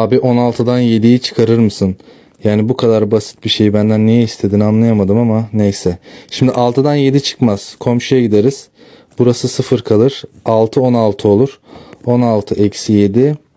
Abi 16'dan 7'yi çıkarır mısın? Yani bu kadar basit bir şeyi benden niye istedin anlayamadım ama neyse. Şimdi 6'dan 7 çıkmaz. Komşuya gideriz. Burası 0 kalır. 6 16 olur. 16 eksi 7